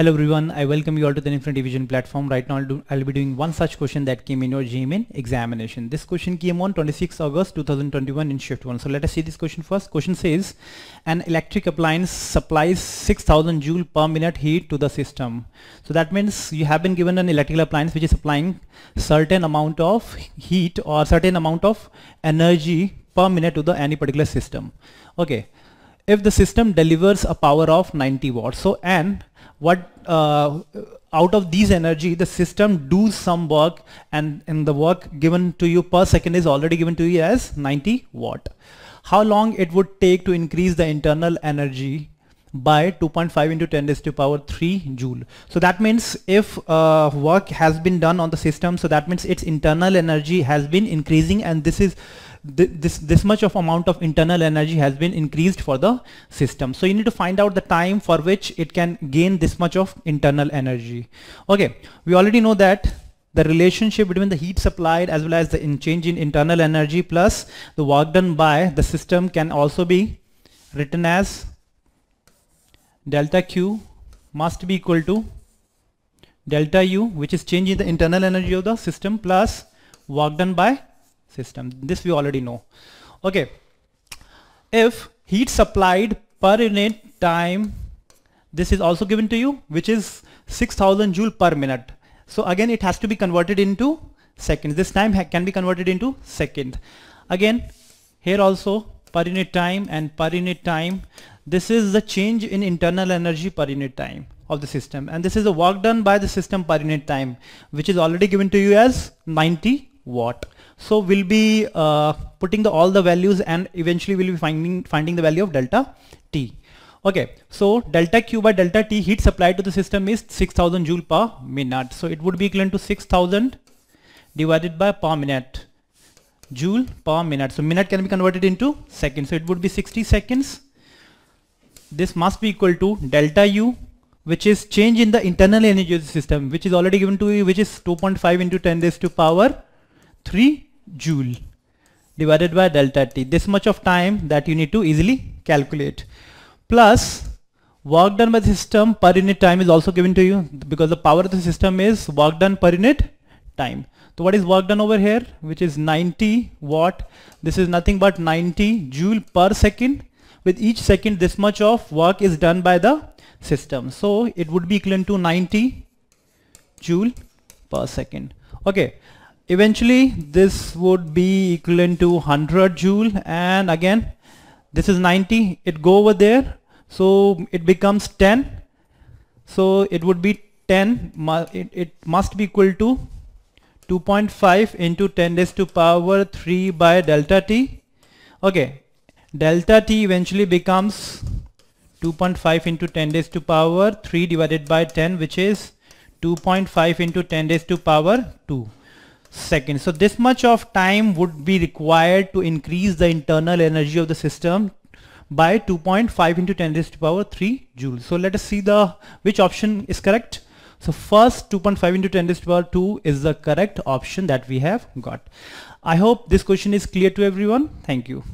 Hello everyone, I welcome you all to the Infinity Vision platform. Right now I'll, do, I'll, be doing one such question that came in your GMAIN examination. This question came on 26 August 2021 in shift 1. So let us see this question first. Question says, an electric appliance supplies 6000 joule per minute heat to the system. So that means you have been given an electrical appliance which is supplying certain amount of heat or certain amount of energy per minute to the any particular system. Okay if the system delivers a power of 90 watts. So and what uh, out of these energy the system do some work and in the work given to you per second is already given to you as 90 watt. How long it would take to increase the internal energy by 2.5 into 10 raised to power 3 joule. So that means if uh, work has been done on the system, so that means its internal energy has been increasing and this is th this this much of amount of internal energy has been increased for the system so you need to find out the time for which it can gain this much of internal energy okay we already know that the relationship between the heat supplied as well as the in change in internal energy plus the work done by the system can also be written as delta Q must be equal to delta U which is change in the internal energy of the system plus work done by system. This we already know. Okay. If heat supplied per unit time, this is also given to you, which is 6000 joule per minute. So again, it has to be converted into seconds. This time can be converted into second. Again, here also per unit time and per unit time. This is the change in internal energy per unit time of the system. And this is the work done by the system per unit time, which is already given to you as 90 what so we'll be uh, putting the all the values and eventually we'll be finding finding the value of delta t okay so delta q by delta t heat supplied to the system is 6000 joule per minute so it would be equivalent to 6000 divided by per minute joule per minute so minute can be converted into seconds so it would be 60 seconds this must be equal to delta u which is change in the internal energy of the system which is already given to you which is 2.5 into 10 raised to power 3 joule divided by delta T. This much of time that you need to easily calculate. Plus work done by the system per unit time is also given to you because the power of the system is work done per unit time. So what is work done over here which is 90 watt. This is nothing but 90 joule per second. With each second this much of work is done by the system. So it would be equivalent to 90 joule per second. Okay eventually this would be equivalent to 100 joule and again this is 90 it go over there so it becomes 10 so it would be 10 it, it must be equal to 2.5 into 10 raised to power 3 by delta t okay delta t eventually becomes 2.5 into 10 raised to power 3 divided by 10 which is 2.5 into 10 raised to power 2 seconds. So this much of time would be required to increase the internal energy of the system by 2.5 into 10 raised to power 3 joules. So let us see the which option is correct. So first 2.5 into 10 raised to power 2 is the correct option that we have got. I hope this question is clear to everyone. Thank you.